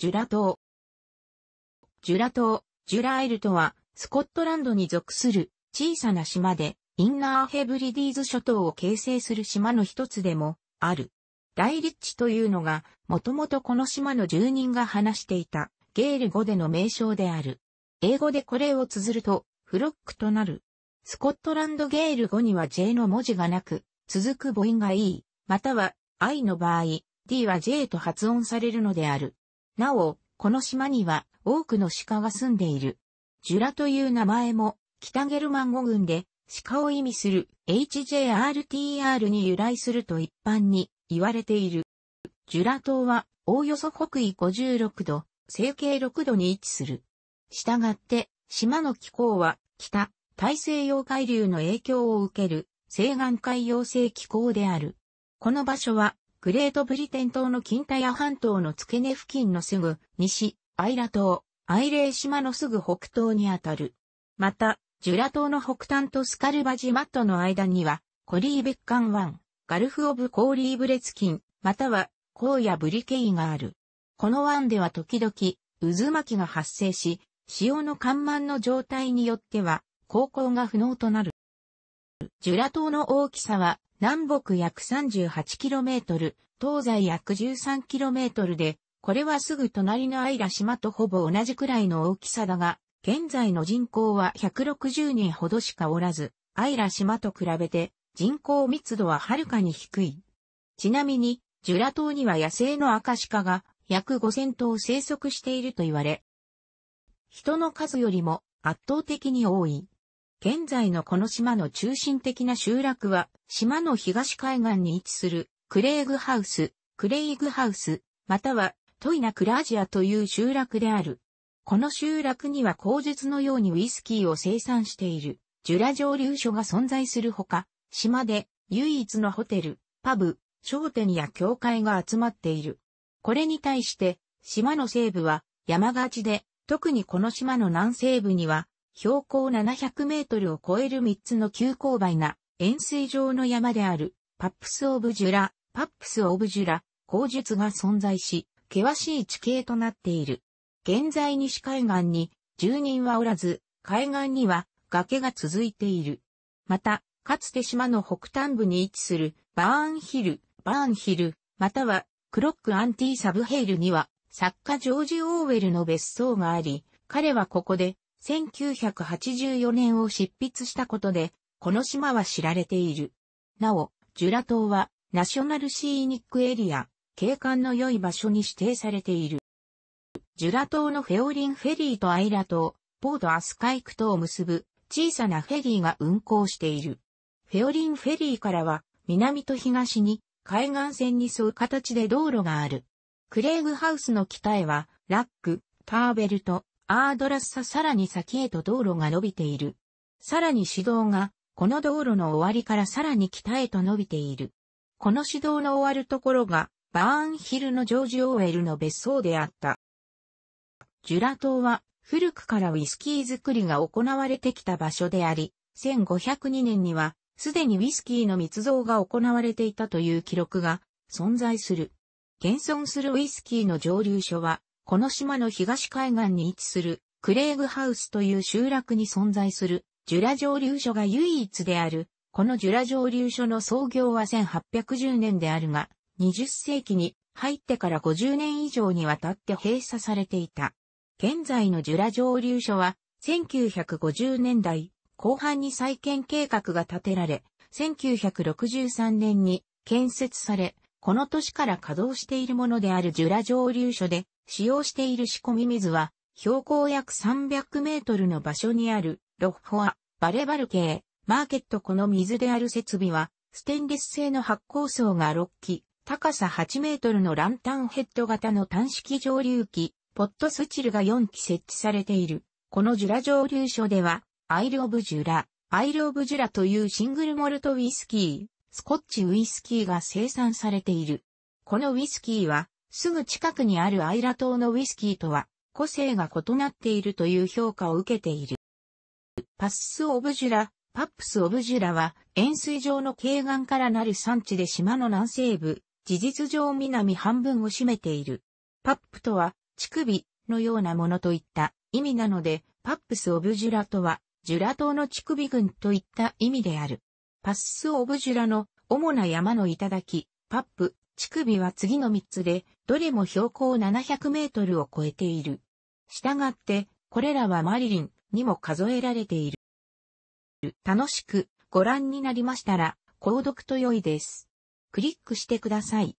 ジュラ島。ジュラ島、ジュラアイルとは、スコットランドに属する小さな島で、インナーヘブリディーズ諸島を形成する島の一つでも、ある。大立地というのが、もともとこの島の住人が話していた、ゲール語での名称である。英語でこれを綴ると、フロックとなる。スコットランドゲール語には J の文字がなく、続く母音が E、または I の場合、D は J と発音されるのである。なお、この島には多くの鹿が住んでいる。ジュラという名前も、北ゲルマン語群で、鹿を意味する HJRTR に由来すると一般に言われている。ジュラ島は、おおよそ北緯56度、西経6度に位置する。したがって、島の気候は、北、大西洋海流の影響を受ける、西岸海洋性気候である。この場所は、グレートブリテン島のキンタヤ半島の付け根付近のすぐ西、アイラ島、アイレー島のすぐ北東にあたる。また、ジュラ島の北端とスカルバジマットの間には、コリーベッカン湾、ガルフ・オブ・コーリーブレツキン、または、コーヤ・ブリケイがある。この湾では時々、渦巻きが発生し、潮の緩慢の状態によっては、航行が不能となる。ジュラ島の大きさは、南北約 38km、東西約 13km で、これはすぐ隣のアイラ島とほぼ同じくらいの大きさだが、現在の人口は160人ほどしかおらず、アイラ島と比べて人口密度ははるかに低い。ちなみに、ジュラ島には野生のアカシカが約5000頭生息していると言われ、人の数よりも圧倒的に多い。現在のこの島の中心的な集落は、島の東海岸に位置する、クレイグハウス、クレイグハウス、または、トイナクラジアという集落である。この集落には口述のようにウイスキーを生産している、ジュラ蒸留所が存在するほか、島で唯一のホテル、パブ、商店や教会が集まっている。これに対して、島の西部は山がちで、特にこの島の南西部には標高700メートルを超える3つの急勾配な円錐状の山であるパップス・オブ・ジュラ、パップス・オブ・ジュラ、口述が存在し、険しい地形となっている。現在西海岸に住人はおらず、海岸には崖が続いている。また、かつて島の北端部に位置するバーンヒル、バーンヒル、またはクロックアンティサブヘイルには作家ジョージ・オーウェルの別荘があり、彼はここで1984年を執筆したことで、この島は知られている。なお、ジュラ島は、ナショナルシーニックエリア、景観の良い場所に指定されている。ジュラ島のフェオリンフェリーとアイラ島、ポートアスカイク島を結ぶ小さなフェリーが運航している。フェオリンフェリーからは南と東に海岸線に沿う形で道路がある。クレーグハウスの北へはラック、ターベルト、アードラッサさらに先へと道路が伸びている。さらに市道が、この道路の終わりからさらに北へと伸びている。この市道の終わるところが、バーンヒルのジョージ・オーエルの別荘であった。ジュラ島は、古くからウイスキー作りが行われてきた場所であり、1502年には、すでにウイスキーの密造が行われていたという記録が存在する。現存するウイスキーの蒸留所は、この島の東海岸に位置するクレーグハウスという集落に存在するジュラ蒸留所が唯一である。このジュラ蒸留所の創業は1810年であるが、20世紀に入ってから50年以上にわたって閉鎖されていた。現在のジュラ蒸留所は、1950年代後半に再建計画が立てられ、1963年に建設され、この年から稼働しているものであるジュラ蒸留所で、使用している仕込み水は、標高約300メートルの場所にある、ロッホア、バレバル系、マーケットこの水である設備は、ステンレス製の発酵層が6基、高さ8メートルのランタンヘッド型の単式蒸留機、ポットスチルが4基設置されている。このジュラ蒸留所では、アイル・オブ・ジュラ、アイル・オブ・ジュラというシングルモルトウイスキー、スコッチウイスキーが生産されている。このウイスキーは、すぐ近くにあるアイラ島のウイスキーとは、個性が異なっているという評価を受けている。パッスオブジュラ、パップスオブジュラは、塩水状の軽岩からなる産地で島の南西部、事実上南半分を占めている。パップとは、乳首のようなものといった意味なので、パップスオブジュラとは、ジュラ島の乳首群といった意味である。パッスオブジュラの主な山の頂き、パップ、乳首は次の3つで、どれも標高700メートルを超えている。従って、これらはマリリンにも数えられている。楽しくご覧になりましたら、購読と良いです。クリックしてください。